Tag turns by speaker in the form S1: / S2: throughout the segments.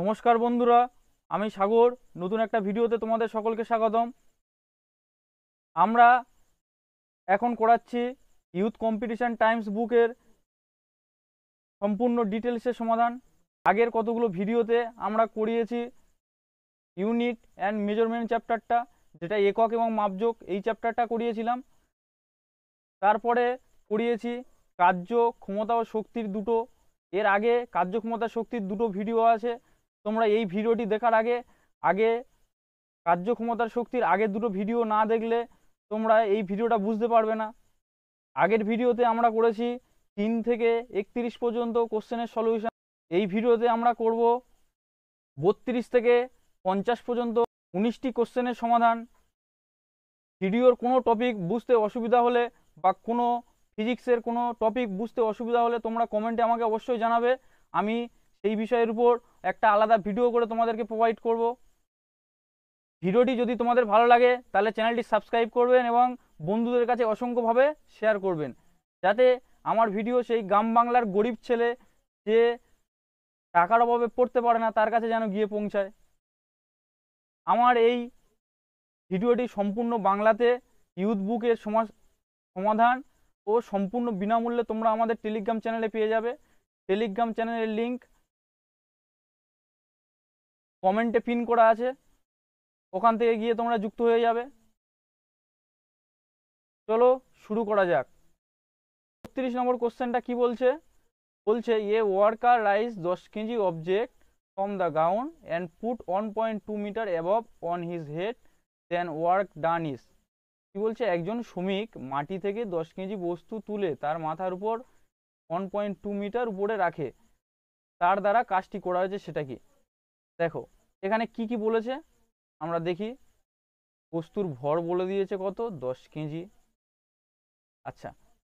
S1: নমস্কার বন্ধুরা আমি সাগর নতুন একটা ভিডিওতে তোমাদের সকলকে স্বাগতম আমরা এখন করাচ্ছি ইউথ কম্পিটিশান টাইমস বুকের সম্পূর্ণ ডিটেলসের সমাধান আগের কতগুলো ভিডিওতে আমরা করিয়েছি ইউনিট অ্যান্ড মেজারমেন্ট চ্যাপ্টারটা যেটা একক এবং মাপযোগ এই চ্যাপ্টারটা করিয়েছিলাম তারপরে করিয়েছি কার্য ক্ষমতা ও শক্তির দুটো এর আগে কার্যক্ষমতা শক্তির দুটো ভিডিও আছে তোমরা এই ভিডিওটি দেখার আগে আগে কার্যক্ষমতার শক্তির আগে দুটো ভিডিও না দেখলে তোমরা এই ভিডিওটা বুঝতে পারবে না আগের ভিডিওতে আমরা করেছি তিন থেকে একত্রিশ পর্যন্ত কোশ্চেনের সলিউশন এই ভিডিওতে আমরা করব বত্রিশ থেকে পঞ্চাশ পর্যন্ত উনিশটি কোশ্চেনের সমাধান ভিডিওর কোনো টপিক বুঝতে অসুবিধা হলে বা কোনো ফিজিক্সের কোনো টপিক বুঝতে অসুবিধা হলে তোমরা কমেন্টে আমাকে অবশ্যই জানাবে আমি সেই বিষয়ের উপর একটা আলাদা ভিডিও করে তোমাদেরকে প্রোভাইড করব ভিডিওটি যদি তোমাদের ভালো লাগে তাহলে চ্যানেলটি সাবস্ক্রাইব করবেন এবং বন্ধুদের কাছে অসংখ্যভাবে শেয়ার করবেন যাতে আমার ভিডিও সেই গ্রাম বাংলার গরিব ছেলে যে টাকার অভাবে পড়তে পারে না তার কাছে যেন গিয়ে পৌঁছায় আমার এই ভিডিওটি সম্পূর্ণ বাংলাতে ইউথ বুকের সমাধান ও সম্পূর্ণ বিনামূল্যে তোমরা আমাদের টেলিগ্রাম চ্যানেলে পেয়ে যাবে টেলিগ্রাম চ্যানেলের লিঙ্ক কমেন্টে পিন করা আছে ওখান থেকে গিয়ে তোমরা যুক্ত হয়ে যাবে চলো শুরু করা যাক বত্রিশ নম্বর কোশ্চেনটা কি বলছে বলছে এ ওয়ার্কার রাইস দশ KG object from the ground and put one point two metre above on his head then work done is কি বলছে একজন শ্রমিক মাটি থেকে দশ কেজি বস্তু তুলে তার মাথার উপর ওয়ান পয়েন্ট টু মিটার উপরে রাখে তার দ্বারা কাজটি করা হয়েছে সেটা কি দেখো এখানে কি কি বলেছে আমরা দেখি বস্তুর ভর বলে দিয়েছে কত দশ কেজি আচ্ছা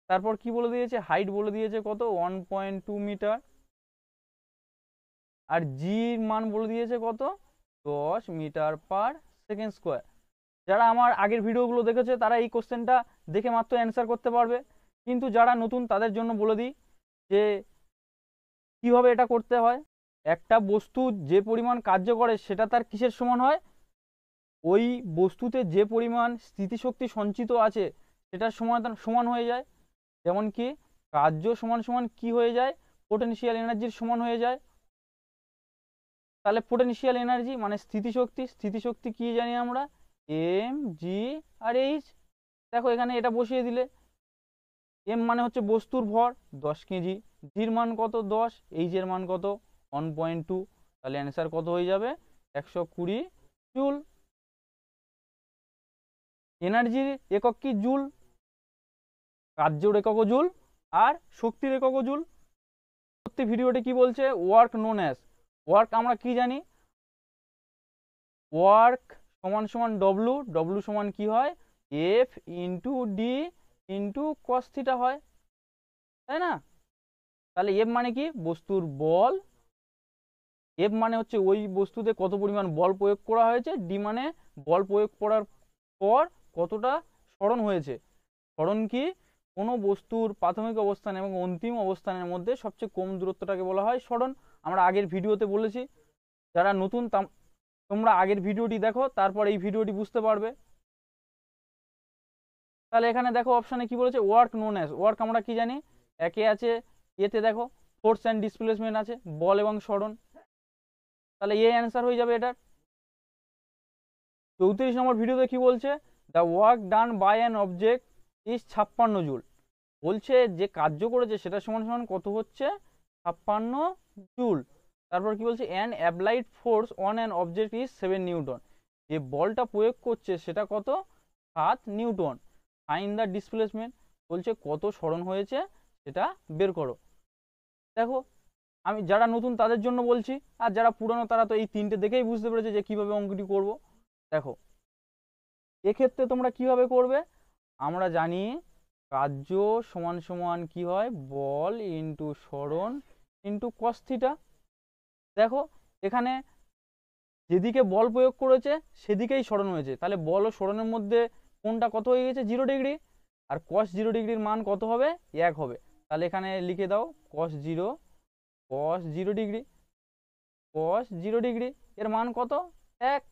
S1: তারপর কি বলে দিয়েছে হাইট বলে দিয়েছে কত ওয়ান পয়েন্ট টু মিটার আর জির মান বলে দিয়েছে কত দশ মিটার পার সেকেন্ড স্কোয়ার যারা আমার আগের ভিডিওগুলো দেখেছে তারা এই কোশ্চেনটা দেখে মাত্র অ্যান্সার করতে পারবে কিন্তু যারা নতুন তাদের জন্য বলে দিই যে কিভাবে এটা করতে হয় একটা বস্তু যে পরিমাণ কার্য করে সেটা তার কিসের সমান হয় ওই বস্তুতে যে পরিমাণ স্থিতিশক্তি সঞ্চিত আছে সেটার সমান সমান হয়ে যায় যেমন কি কার্য সমান সমান কি হয়ে যায় পোটেনশিয়াল এনার্জির সমান হয়ে যায় তাহলে পোটেনশিয়াল এনার্জি মানে স্থিতিশক্তি স্থিতিশক্তি কি জানি আমরা এম জি আর এইচ দেখো এখানে এটা বসিয়ে দিলে এম মানে হচ্ছে বস্তুর ভর দশ কেজি জির মান কত দশ এইচের মান কত ওয়ান পয়েন্ট টু তাহলে অ্যান্সার কত হয়ে যাবে একশো কুড়ি জুল এনার্জির একক কি জুল কার্যর একক জুল আর শক্তির একক জুল সত্যি ভিডিওটি কি বলছে ওয়ার্ক নোন অ্যাস ওয়ার্ক আমরা কি জানি ওয়ার্ক সমান সমান ডব্লু ডব্লু সমান কি হয় F into D into cos theta হয় তাই না তাহলে এফ মানে কি বস্তুর বল এফ মানে হচ্ছে ওই বস্তুতে কত পরিমাণ বল প্রয়োগ করা হয়েছে ডি মানে বল প্রয়োগ করার পর কতটা স্মরণ হয়েছে স্মরণ কি কোনো বস্তুর প্রাথমিক অবস্থান এবং অন্তিম অবস্থানের মধ্যে সবচেয়ে কম দূরত্বটাকে বলা হয় স্মরণ আমরা আগের ভিডিওতে বলেছি যারা নতুন তোমরা আগের ভিডিওটি দেখো তারপর এই ভিডিওটি বুঝতে পারবে তাহলে এখানে দেখো অপশানে কি বলেছে ওয়ার্ক নোন অ্যাস ওয়ার্ক আমরা কি জানি একে আছে এতে দেখো ফোর্স অ্যান্ড ডিসপ্লেসমেন্ট আছে বল এবং স্মরণ তাহলে এ অ্যান্সার হয়ে যাবে এটার চৌত্রিশ নম্বর ভিডিওতে কি বলছে the work done by an object is ছাপ্পান্ন জুল বলছে যে কার্য করেছে সেটা সমান সমান কত হচ্ছে ছাপ্পান্ন জুল তারপর কি বলছে an applied force on an object is seven newton যে বলটা প্রয়োগ করছে সেটা কত সাত নিউটন ফাইন দ্য ডিসপ্লেসমেন্ট বলছে কত স্মরণ হয়েছে সেটা বের করো দেখো আমি যারা নতুন তাদের জন্য বলছি আর যারা পুরনো তারা তো এই তিনটে দেখেই বুঝতে পেরেছে যে কীভাবে অঙ্কটি করব দেখো এক্ষেত্রে তোমরা কিভাবে করবে আমরা জানি কার্য সমান সমান কি হয় বল ইন্টু সরণ ইন্টু কস্থিটা দেখো এখানে যেদিকে বল প্রয়োগ করেছে সেদিকেই সরণ হয়েছে তাহলে বল ও সরণের মধ্যে কোনটা কত হয়ে গেছে জিরো ডিগ্রি আর কস জিরো ডিগ্রির মান কত হবে এক হবে তাহলে এখানে লিখে দাও cos zero cos zero degree cos zero degree এর মান কত এক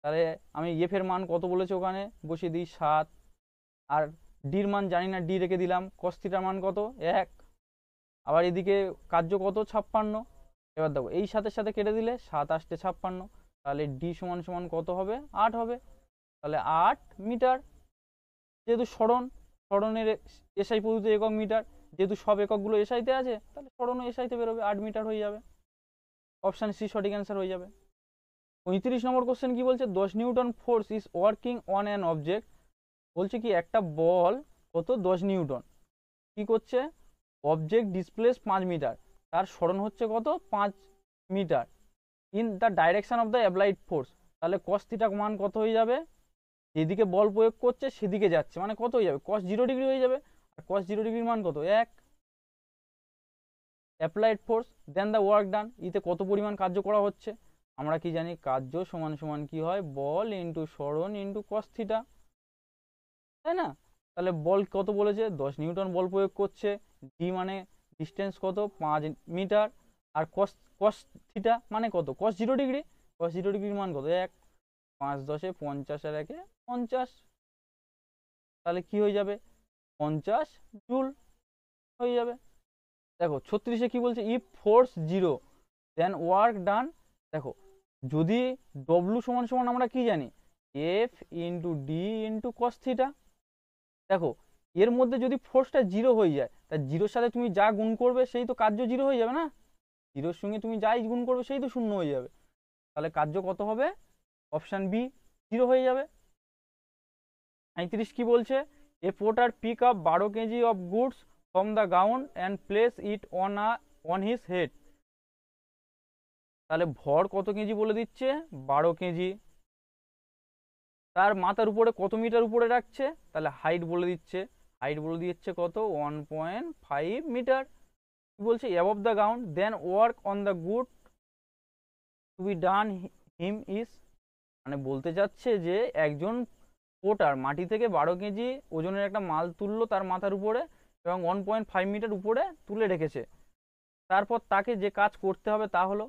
S1: তাহলে আমি এফের মান কত বলেছি ওখানে বসিয়ে দিই সাত আর ডির মান জানি না ডি রেখে দিলাম কস্তিটার মান কত এক আবার এদিকে কার্য কত ছাপ্পান্ন এবার দেখো এই সাতের সাথে কেটে দিলে সাত আসতে ছাপ্পান্ন তাহলে ডি সমান সমান কত হবে আট হবে তাহলে আট মিটার যেহেতু সরণ সরণের এসআই পদ্ধতি একক মিটার যেহেতু সব এককগুলো এসআইতে আছে তাহলে সরণও এসআইতে বেরোবে আট মিটার হয়ে যাবে অপশান সি সঠিক অ্যান্সার হয়ে যাবে পঁয়ত্রিশ নম্বর কোশ্চেন কি বলছে দশ newton force is working on an object বলছে কি একটা বল কত দশ নিউটন কি করছে অবজেক্ট ডিসপ্লেস পাঁচ মিটার তার সরণ হচ্ছে কত পাঁচ metre in the direction of the applied force তাহলে কস মান কত হয়ে যাবে যেদিকে বল প্রয়োগ করছে সেদিকে যাচ্ছে মানে কত হয়ে যাবে কস জিরো ডিগ্রি হয়ে যাবে আর কস জিরো ডিগ্রির মান কত এক applied force then the work done ইতে কত পরিমাণ কার্য করা হচ্ছে আমরা কি জানি কার্য সমান সমান কি হয় বল ইন্টু সরণ ইন্টু কস্থিটা তাই না তাহলে বল কত বলেছে দশ নিউটন বল প্রয়োগ করছে ডি মানে ডিস্টেন্স কত পাঁচ মিটার আর কস কস থিটা মানে কত cos zero degree cos zero ডিগ্রির মান কত এক পাঁচ দশে পঞ্চাশ আর একে পঞ্চাশ তাহলে কি হয়ে যাবে পঞ্চাশ জুল হয়ে যাবে দেখো ছত্রিশে কি বলছে if force zero then work done দেখো যদি ডব্লু সমান সমান আমরা কি জানি F into D into cos theta দেখো এর মধ্যে যদি ফোর্সটা জিরো হয়ে যায় তা জিরোর সাথে তুমি যা গুণ করবে সেই তো কার্য জিরো হয়ে যাবে না জিরোর সঙ্গে তুমি যাই গুণ করবে সেই তো শূন্য হয়ে যাবে তাহলে কার্য কত হবে অপশান বি জিরো হয়ে যাবে আইত্রিশ কি বলছে এ পোর্টার পিক আপ বারো KG of goods from the ground and place it on a on his head তাহলে ভর কত কেজি বলে দিচ্ছে বারো কেজি তার মাথার উপরে কত মিটার উপরে রাখছে তাহলে হাইট বলে দিচ্ছে হাইট বলে দিচ্ছে কত ওয়ান পয়েন্ট ফাইভ মিটার বলছে above the ground then work on the good to be done him is মানে বলতে চাচ্ছে যে একজন কোটার মাটি থেকে বারো কেজি ওজনের একটা মাল তুললো তার মাথার উপরে এবং ওয়ান পয়েন্ট ফাইভ মিটার উপরে তুলে রেখেছে তারপর তাকে যে কাজ করতে হবে তা হলো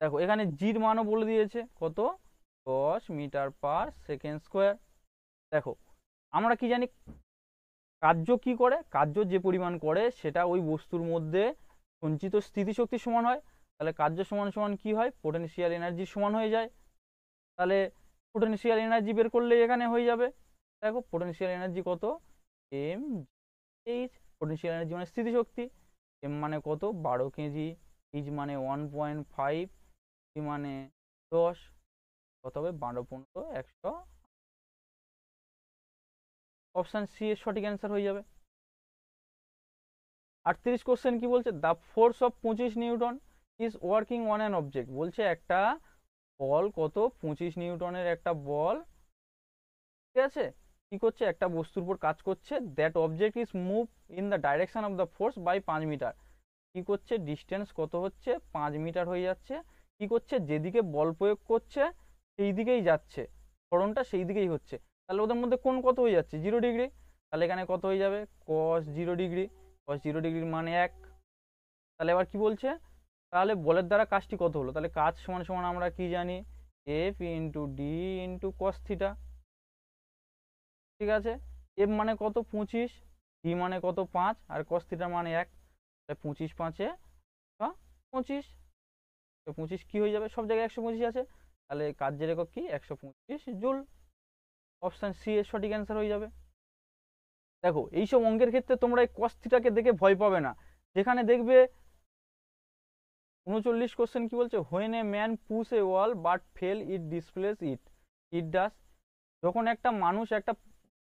S1: দেখো এখানে জির মানও বলে দিয়েছে কত দশ মিটার পার সেকেন্ড স্কোয়ার দেখো আমরা কি জানি কার্য কি করে কার্য যে পরিমাণ করে সেটা ওই বস্তুর মধ্যে সঞ্চিত স্থিতিশক্তি সমান হয় তাহলে কার্য সমান সমান কি হয় পোটেনশিয়াল এনার্জি সমান হয়ে যায় তাহলে পোটেনশিয়াল এনার্জি বের করলে এখানে হয়ে যাবে দেখো পোটেনশিয়াল এনার্জি কত এম এইচ পোটেনশিয়াল এনার্জি মানে স্থিতিশক্তি এম মানে কত বারো কেজি এইচ মানে ওয়ান পয়েন্ট ফাইভ সি মানে দশ কত হবে বারো পনেরো একশো অপশান সি এর সঠিক অ্যান্সার হয়ে যাবে আটত্রিশ কোশ্চেন কি বলছে দ্য ফোর্স অফ পঁচিশ newton is working on an object বলছে একটা বল কত পঁচিশ নিউটনের একটা বল ঠিক আছে কি করছে একটা বস্তুর উপর কাজ করছে that object is move in the direction of the force by পাঁচ মিটার কি করছে ডিস্টেন্স কত হচ্ছে পাঁচ মিটার হয়ে যাচ্ছে কি করছে যেদিকে বল প্রয়োগ করছে সেই দিকেই যাচ্ছে সরণটা সেই দিকেই হচ্ছে তাহলে ওদের মধ্যে কোন কত হয়ে যাচ্ছে জিরো ডিগ্রি তাহলে এখানে কত হয়ে যাবে cos zero degree cos zero ডিগ্রির মানে এক তাহলে আবার কি বলছে তাহলে বলের দ্বারা কাজটি কত হলো তাহলে কাজ সমান সমান আমরা কি জানি F into D into cos theta ঠিক আছে এফ মানে কত পঁচিশ ডি মানে কত পাঁচ আর কস মানে এক তাহলে পঁচিশ পাঁচে বা পঁচিশ তো পঁচিশ কী হয়ে যাবে সব জায়গায় একশো পঁচিশ আছে তাহলে কার্যের একক কী একশো পঁচিশ জুল অপশান সি এর সঠিক অ্যান্সার হয়ে যাবে দেখো এইসব অঙ্কের ক্ষেত্রে তোমরা এই কস্থিটাকে দেখে ভয় পাবে না যেখানে দেখবে উনচল্লিশ কোশ্চেন কি বলছে when a man push a wall but fail it displace it it does যখন একটা মানুষ একটা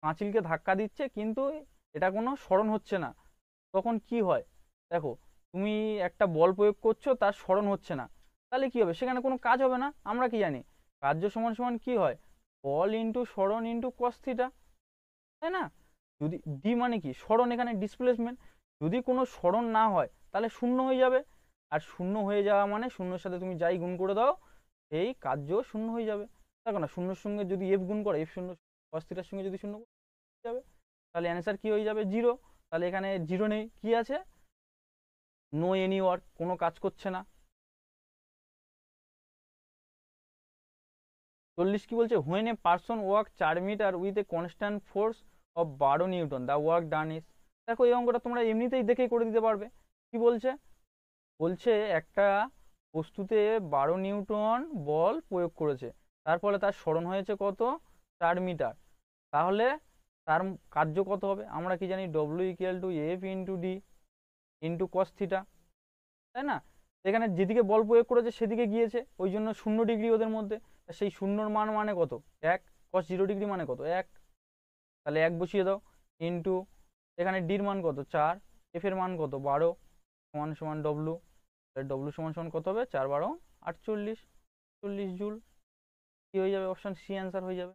S1: পাঁচিলকে ধাক্কা দিচ্ছে কিন্তু এটা কোনো স্মরণ হচ্ছে না তখন কি হয় দেখো তুমি একটা বল প্রয়োগ করছো তার স্মরণ হচ্ছে না তাহলে কি হবে সেখানে কোনো কাজ হবে না আমরা কি জানি কার্য সমান সমান কি হয় বল ইন্টু স্মরণ ইন্টু কস্থিটা তাই না যদি ডি মানে কি স্মরণ এখানে ডিসপ্লেসমেন্ট যদি কোনো স্মরণ না হয় তাহলে শূন্য হয়ে যাবে আর শূন্য হয়ে যাওয়া মানে শূন্যর সাথে তুমি যাই গুণ করে দাও এই কার্য শূন্য হয়ে যাবে দেখো না শূন্যর সঙ্গে যদি এফ গুণ করে এফ শূন্য অস্থিটার সঙ্গে যদি শূন্য যাবে তাহলে অ্যান্সার কি হয়ে যাবে জিরো তাহলে এখানে জিরো নেই কি আছে নো এনি ওয়ার্ক কোনো কাজ করছে না চল্লিশ কি বলছে হোয়েন এ পার্সন ওয়ার্ক চার metre with a constant force of বারো newton the work done is দেখো এই অঙ্কটা তোমরা এমনিতেই দেখেই করে দিতে পারবে কি বলছে বলছে একটা বস্তুতে বারো নিউটন বল প্রয়োগ করেছে তার ফলে তার স্মরণ হয়েছে কত চার মিটার তাহলে তার কার্য কত হবে আমরা কি জানি W equal to F into D into cos theta তাই না এখানে যেদিকে বল প্রয়োগ করেছে সেদিকে গিয়েছে ওই জন্য শূন্য ডিগ্রি ওদের মধ্যে সেই শূন্যর মান মানে কত এক কস জিরো ডিগ্রি মানে কত এক তাহলে এক বসিয়ে দাও ইন্টু এখানে ডির মান কত চার এফ এর মান কত বারো সমান সমান ডব্লু তাহলে ডব্লু সমান সমান কত হবে চার বারো আটচল্লিশ চল্লিশ জুল কি হয়ে যাবে অপশান সি অ্যান্সার হয়ে যাবে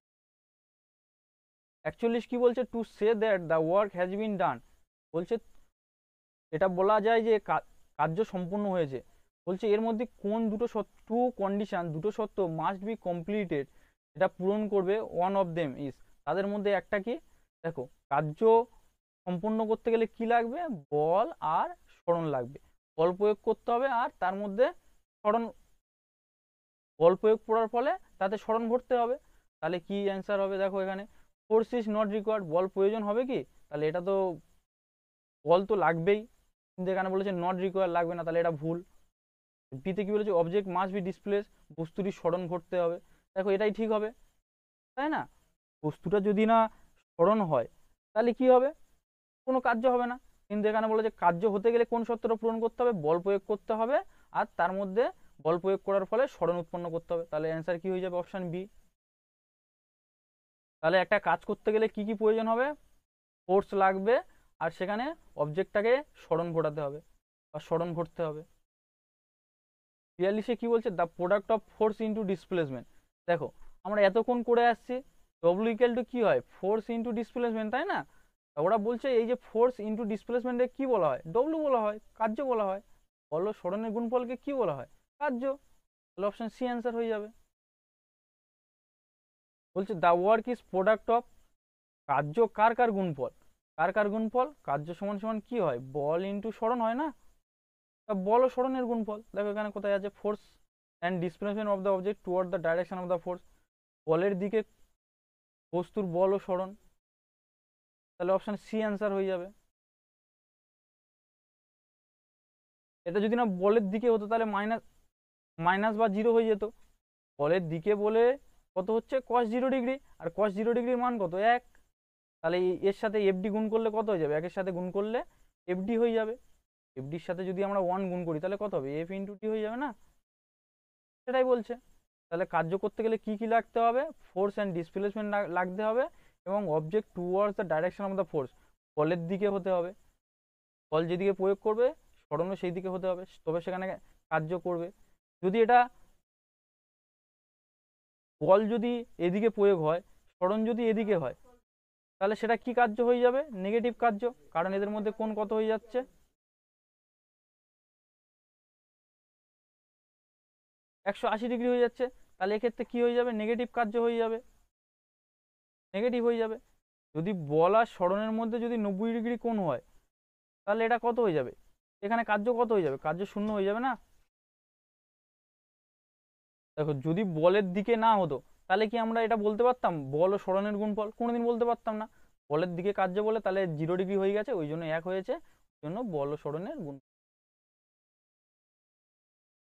S1: অ্যাকচুয়ালি কি বলছে to say that the work has been done বলছে এটা বলা যায় যে কার্য সম্পূর্ণ হয়েছে বলছে এর মধ্যে কোন দুটো টু কন্ডিশান দুটো সত্য মাস্ট বি কমপ্লিটেড এটা পূরণ করবে ওয়ান অফ দেম ইজ তাদের মধ্যে একটা কি দেখো কার্য সম্পূর্ণ করতে গেলে কি লাগবে বল আর স্মরণ লাগবে বল প্রয়োগ করতে হবে আর তার মধ্যে স্মরণ বল প্রয়োগ করার ফলে তাতে স্মরণ ভরতে হবে তাহলে কি অ্যান্সার হবে দেখো এখানে ফোর্স ইজ নট রিকোয়ার্ড বল প্রয়োজন হবে কি তাহলে এটা তো বল তো লাগবেই কিন্তু এখানে বলেছে নট রিকোয়ার লাগবে না তাহলে এটা ভুল বিতে কি বলেছে অবজেক্ট মাস্ট বি ডিসপ্লেস বস্তুটি স্মরণ ঘটতে হবে দেখো এটাই ঠিক হবে তাই না বস্তুটা যদি না স্মরণ হয় তাহলে কি হবে কোনো কার্য হবে না কিন্তু এখানে বলে যে কার্য হতে গেলে কোন সত্যটা পূরণ করতে হবে বল প্রয়োগ করতে হবে আর তার মধ্যে বল প্রয়োগ করার ফলে স্মরণ উৎপন্ন করতে হবে তাহলে অ্যান্সার কি হয়ে যাবে অপশান বি তাহলে একটা কাজ করতে গেলে কি কি প্রয়োজন হবে ফোর্স লাগবে আর সেখানে অবজেক্টটাকে স্মরণ ঘটাতে হবে বা স্মরণ ঘটতে হবে বিয়াল্লিশে কি বলছে the product of force into displacement দেখো আমরা এতক্ষণ করে আসছি ডব্লিউ ইকুয়াল টু কী হয় ফোর্স ইন্টু ডিসপ্লেসমেন্ট তাই না ওরা বলছে এই যে ফোর্স ইন্টু ডিসপ্লেসমেন্টে কি বলা হয় ডব্লু বলা হয় কার্য বলা হয় বল সরণের গুণফলকে কি বলা হয় কার্য তাহলে অপশান সি অ্যান্সার হয়ে যাবে বলছে the work is product of কার্য কার কার গুণফল কার কার গুণফল কার্য সমান সমান কি হয় বল ইন্টু সরণ হয় না তা বল সরণের গুণফল দেখো এখানে কোথায় আছে force and displacement of the object toward the direction of the force বলের দিকে বস্তুর বল ও সরণ তাহলে অপশান সি অ্যান্সার হয়ে যাবে এটা যদি না বলের দিকে হতো তাহলে মাইনাস মাইনাস বা জিরো হয়ে যেত বলের দিকে বলে কত হচ্ছে কস জিরো ডিগ্রি আর কস জিরো ডিগ্রির মান কত এক তাহলে এর সাথে এফডি গুণ করলে কত হয়ে যাবে একের সাথে গুণ করলে এফডি হয়ে যাবে এফডির সাথে যদি আমরা ওয়ান গুণ করি তাহলে কত হবে এফ ইন্টু টি হয়ে যাবে না সেটাই বলছে তাহলে কার্য করতে গেলে কি কি লাগতে হবে ফোর্স অ্যান্ড ডিসপ্লেসমেন্ট লাগতে হবে এবং object towards the direction of the force বলের দিকে হতে হবে বল যেদিকে প্রয়োগ করবে স্মরণও সেই দিকে হতে হবে তবে সেখানে কার্য করবে যদি এটা বল যদি এদিকে প্রয়োগ হয় স্মরণ যদি এদিকে হয় তাহলে সেটা কি কার্য হয়ে যাবে নেগেটিভ কার্য কারণ এদের মধ্যে কোন কত হয়ে যাচ্ছে একশো আশি ডিগ্রি হয়ে যাচ্ছে তাহলে এক্ষেত্রে কি হয়ে যাবে নেগেটিভ কার্য হয়ে যাবে নেগেটিভ হয়ে যাবে যদি বল আর সরণের মধ্যে যদি নব্বই ডিগ্রি কোণ হয় তাহলে এটা কত হয়ে যাবে এখানে কার্য কত হয়ে যাবে কার্য শূন্য হয়ে যাবে না দেখো যদি বলের দিকে না হতো তাহলে কি আমরা এটা বলতে পারতাম বল ও সরণের গুণফল কোনোদিন বলতে পারতাম না বলের দিকে কার্য বলে তাহলে জিরো ডিগ্রি হয়ে গেছে ওই জন্য এক হয়েছে ওই জন্য বল ও সরণের গুণ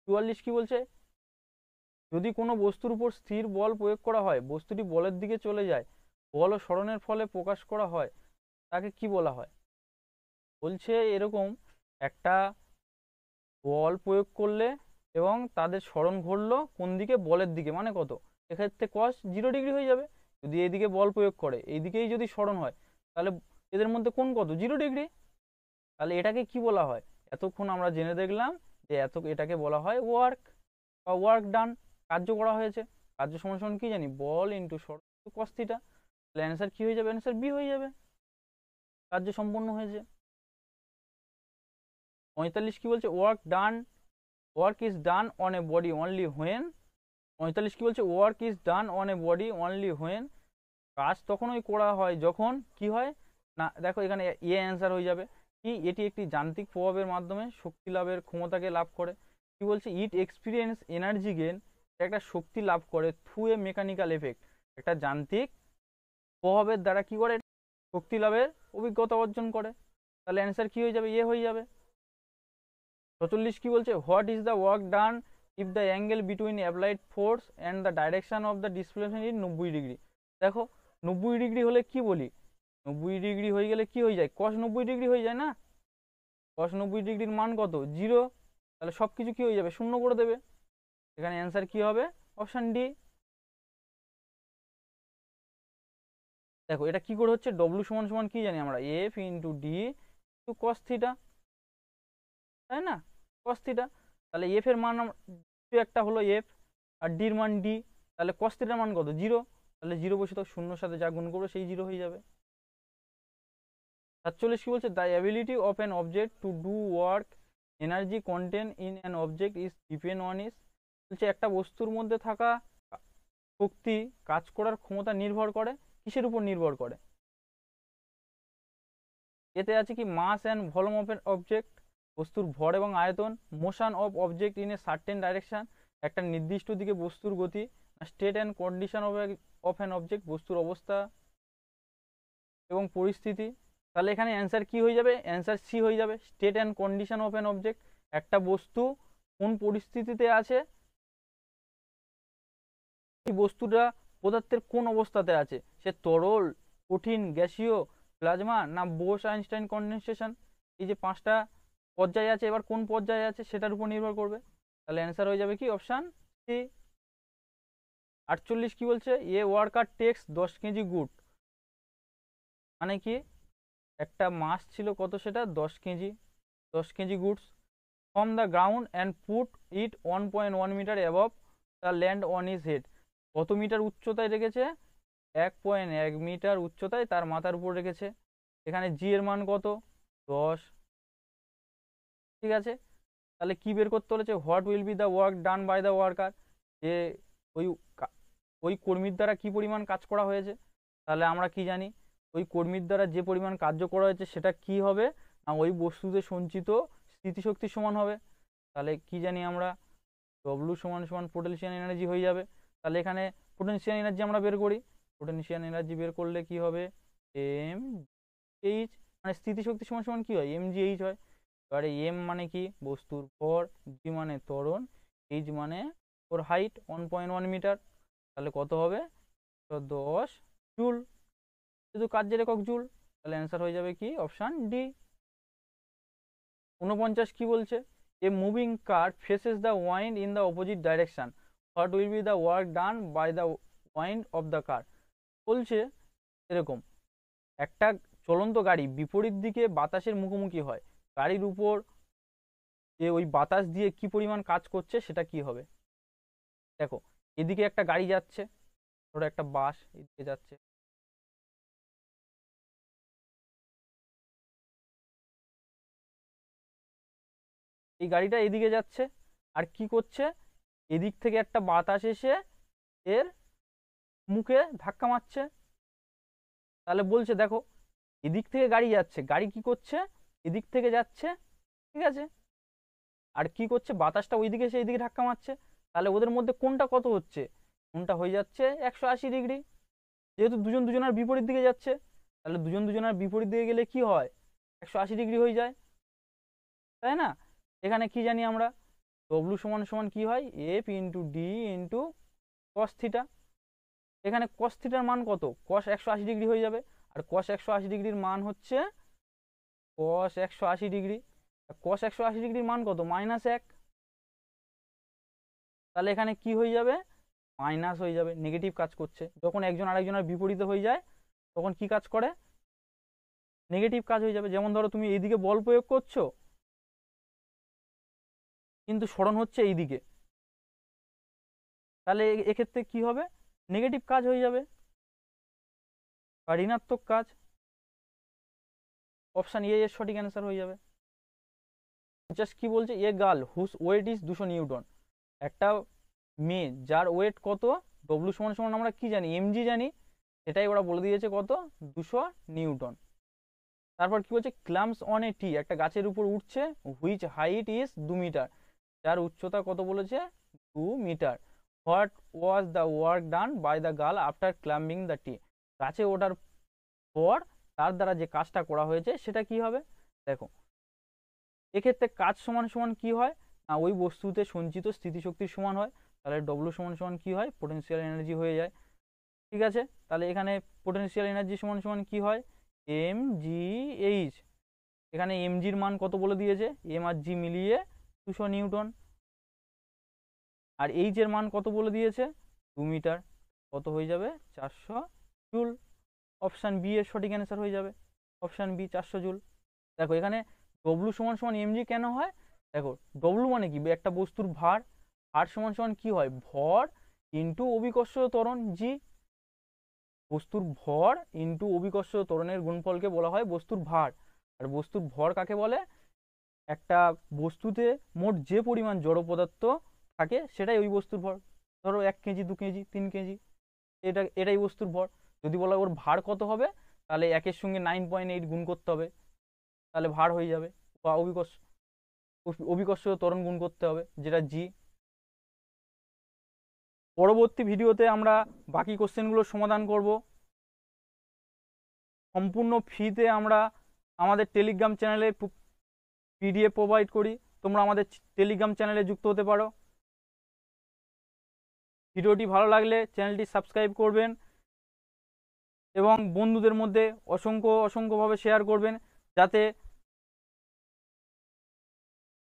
S1: চুয়াল্লিশ কি বলছে যদি কোনো বস্তুর উপর স্থির বল প্রয়োগ করা হয় বস্তুটি বলের দিকে চলে যায় বল স্মরণের ফলে প্রকাশ করা হয় তাকে কি বলা হয় বলছে এরকম একটা বল প্রয়োগ করলে এবং তাদের স্মরণ ঘটলো কোন দিকে বলের দিকে মানে কত এক্ষেত্রে কস জিরো ডিগ্রি হয়ে যাবে যদি এদিকে বল প্রয়োগ করে এইদিকেই যদি স্মরণ হয় তাহলে এদের মধ্যে কোন কত জিরো ডিগ্রি তাহলে এটাকে কি বলা হয় এতক্ষণ আমরা জেনে দেখলাম যে এত এটাকে বলা হয় ওয়ার্ক বা ওয়ার্ক ডান কার্য করা হয়েছে কার্য সমান কি জানি বল ইন্টু স্মরণ কস্তিটা তাহলে অ্যান্সার কী হয়ে যাবে অ্যান্সার বি হয়ে যাবে কার্য সম্পন্ন হয়েছে পঁয়তাল্লিশ কী বলছে work done work is done on a body only when পঁয়তাল্লিশ কী বলছে work is done on a body only when কাজ তখনই করা হয় যখন কি হয় না দেখো এখানে এ অ্যান্সার হয়ে যাবে কি এটি একটি যান্ত্রিক প্রভাবের মাধ্যমে শক্তি লাভের ক্ষমতাকে লাভ করে কি বলছে ইট এক্সপিরিয়েন্স এনার্জি গেন একটা শক্তি লাভ করে থ্রু এ মেকানিক্যাল এফেক্ট একটা যান্ত্রিক প্রভাবের দ্বারা কি করে শক্তি লাভের অভিজ্ঞতা অর্জন করে তাহলে অ্যান্সার কি হয়ে যাবে এ হয়ে যাবে ছচল্লিশ কি বলছে what is the work done if the angle between applied force and the direction of the displacement is নব্বই ডিগ্রি দেখো নব্বই ডিগ্রি হলে কি বলি নব্বই ডিগ্রি হয়ে গেলে কি হয়ে যায় কস নব্বই ডিগ্রি হয়ে যায় না কস নব্বই ডিগ্রির মান কত জিরো তাহলে সব কিছু কী হয়ে যাবে শূন্য করে দেবে এখানে অ্যান্সার কি হবে অপশান ডি দেখো এটা কি করে হচ্ছে ডব্লু সমান সমান কি জানি আমরা F into D to cos theta তাই না কস থিটা তাহলে এফ এর মান একটা হলো এফ আর ডির মান ডি তাহলে কস থিটার মান কত জিরো তাহলে জিরো বসে তো শূন্যর সাথে যা গুণ করবে সেই জিরো হয়ে যাবে সাতচল্লিশ কি বলছে the ability of an object to do work energy content in an object is depend on is বলছে একটা বস্তুর মধ্যে থাকা শক্তি কাজ করার ক্ষমতা নির্ভর করে কিসের উপর নির্ভর করে এতে আছে কি mass and volume of object বস্তুর ভর এবং আয়তন motion of object in a certain direction একটা নির্দিষ্ট দিকে বস্তুর গতি state and condition of of an object বস্তুর অবস্থা এবং পরিস্থিতি তাহলে এখানে অ্যান্সার কি হয়ে যাবে অ্যান্সার সি হয়ে যাবে state and condition of an object একটা বস্তু কোন পরিস্থিতিতে আছে এই বস্তুটা পদার্থের কোন অবস্থাতে আছে সে তরল কঠিন গ্যাসীয় প্লাজমা না বোস আইনস্টাইন কনডেনসেশন এই যে পাঁচটা পর্যায়ে আছে এবার কোন পর্যায়ে আছে সেটার উপর নির্ভর করবে তাহলে অ্যান্সার হয়ে যাবে কি অপশান সি আটচল্লিশ কি বলছে এ ওয়ার্কার টেক্স দশ কেজি গুড মানে কি একটা মাস ছিল কত সেটা দশ কেজি দশ KG goods from the ground and put it one point one metre above the land on is head কত মিটার উচ্চতায় রেখেছে এক পয়েন্ট এক মিটার উচ্চতায় তার মাথার উপর রেখেছে এখানে জি এর মান কত দশ ঠিক আছে তাহলে কি বের করতে হলেছে what will be the work done by the worker যে ওই ওই কর্মীর দ্বারা কি পরিমাণ কাজ করা হয়েছে তাহলে আমরা কি জানি ওই কর্মীর দ্বারা যে পরিমাণ কার্য করা হয়েছে সেটা কি হবে না ওই বস্তুতে সঞ্চিত স্মৃতিশক্তি সমান হবে তাহলে কি জানি আমরা ডব্লু সমান সমান পোটেনশিয়াল এনার্জি হয়ে যাবে তাহলে এখানে পোটেনশিয়াল এনার্জি আমরা বের করি পোটেনশিয়াল এনার্জি বের করলে কি হবে এম এইচ মানে স্থিতিশক্তি সমান সমান কী হয় এম জি এইচ হয় এবারে এম মানে কি বস্তুর ভর জি মানে ত্বরণ এইচ মানে ওর height one point one metre তাহলে কত হবে দশ জুল শুধু কার্যের একক জুল তাহলে অ্যান্সার হয়ে যাবে কি অপশান ডি উনপঞ্চাশ কি বলছে a moving car faces the wind in the opposite direction what will be the work done by the wind of the car বলছে এরকম একটা চলন্ত গাড়ি বিপরীত দিকে বাতাসের মুখোমুখি হয় গাড়ির উপর যে ওই বাতাস দিয়ে কি পরিমাণ কাজ করছে সেটা কি হবে দেখো এদিকে একটা গাড়ি যাচ্ছে ধরো একটা বাস এদিকে যাচ্ছে এই গাড়িটা এদিকে যাচ্ছে আর কি করছে এদিক থেকে একটা বাতাস এসে এর মুখে ধাক্কা মারছে তাহলে বলছে দেখো এদিক থেকে গাড়ি যাচ্ছে গাড়ি কি করছে এদিক থেকে যাচ্ছে ঠিক আছে আর কি করছে বাতাসটা ওইদিকে এসে এদিকে ধাক্কা মারছে তাহলে ওদের মধ্যে কোনটা কত হচ্ছে কোনটা হয়ে যাচ্ছে একশো আশি ডিগ্রি যেহেতু দুজন দুজনার বিপরীত দিকে যাচ্ছে তাহলে দুজন দুজনার বিপরীত দিকে গেলে কি হয় একশো আশি ডিগ্রি হয়ে যায় তাই না এখানে কি জানি আমরা ডব্লু সমান সমান কী হয় F into D into cos theta এখানে কস থিটার মান কত কস একশো আশি ডিগ্রি হয়ে যাবে আর কস একশো আশি ডিগ্রির মান হচ্ছে কস একশো আশি ডিগ্রি কস একশো আশি ডিগ্রির মান কত মাইনাস এক তাহলে এখানে কি হয়ে যাবে মাইনাস হয়ে যাবে নেগেটিভ কাজ করছে যখন একজন আরেকজনের বিপরীতে হয়ে যায় তখন কি কাজ করে নেগেটিভ কাজ হয়ে যাবে যেমন ধরো তুমি এইদিকে বল প্রয়োগ করছো কিন্তু সরণ হচ্ছে এই দিকে তাহলে এক্ষেত্রে কি হবে নেগেটিভ কাজ হয়ে যাবে বা ঋণাত্মক কাজ অপশান এ এর সঠিক অ্যান্সার হয়ে যাবে জাস্ট কি বলছে a girl whose weight is দুশো নিউটন একটা মেয়ে যার ওয়েট কত ডব্লু সমান সমান আমরা কি জানি এমজি জানি সেটাই ওরা বলে দিয়েছে কত দুশো নিউটন তারপর কি বলছে ক্লাম্পস অন এ টি একটা গাছের উপর উঠছে হুইচ হাইট ইজ দু মিটার যার উচ্চতা কত বলেছে two metre what was the work done by the girl after climbing the tree গাছে ওঠার পর তার দ্বারা যে কাজটা করা হয়েছে সেটা কি হবে দেখো এক্ষেত্রে কাজ সমান সমান কি হয় না ওই বস্তুতে সঞ্চিত স্থিতিশক্তির সমান হয় তাহলে ডব্লু সমান সমান কী হয় পোটেন্সিয়াল এনার্জি হয়ে যায় ঠিক আছে তাহলে এখানে পোটেন্সিয়াল এনার্জি সমান সমান কী হয় এম জি এইচ এখানে এম জির মান কত বলে দিয়েছে এম আর জি মিলিয়ে দুশো নিউটন আর এইচের মান কত বলে দিয়েছে দু মিটার কত হয়ে যাবে চারশো জুল অপশান বি এর সঠিক অ্যান্সার হয়ে যাবে অপশান বি চারশো জুল দেখো এখানে ডব্লু সমান সমান এমজি কেন হয় দেখো ডব্লু মানে কি একটা বস্তুর ভার ভার সমান সমান কি হয় ভর ইন্টু অভিকর্ষ ত্বরণ জি বস্তুর ভর ইন্টু অভিকর্ষ ত্বরণের গুণফলকে বলা হয় বস্তুর ভার আর বস্তুর ভর কাকে বলে একটা বস্তুতে মোট যে পরিমাণ জড় পদার্থ থাকে সেটাই ওই বস্তুর ভর ধরো এক কেজি দু কেজি তিন কেজি এটা এটাই বস্তুর ভর যদি বলা ওর ভার কত হবে তাহলে একের সঙ্গে নাইন পয়েন্ট এইট গুণ করতে হবে তাহলে ভার হয়ে যাবে বা অভিকর্ষ অভিকর্ষ তরণ গুণ করতে হবে যেটা জি পরবর্তী ভিডিওতে আমরা বাকি কোশ্চেনগুলো সমাধান করব সম্পূর্ণ ফিতে আমরা আমাদের টেলিগ্রাম চ্যানেলে পিডিএফ প্রোভাইড করি তোমরা আমাদের টেলিগ্রাম চ্যানেলে যুক্ত হতে পারো ভিডিওটি ভালো লাগলে চ্যানেলটি সাবস্ক্রাইব করবেন এবং বন্ধুদের মধ্যে অসংখ্য অসংখ্যভাবে শেয়ার করবেন যাতে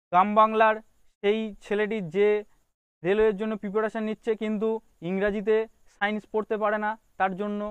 S1: গ্রাম বাংলার সেই ছেলেটি যে রেলওয়ের জন্য প্রিপারেশান নিচ্ছে কিন্তু ইংরাজিতে সায়েন্স পড়তে পারে না তার জন্য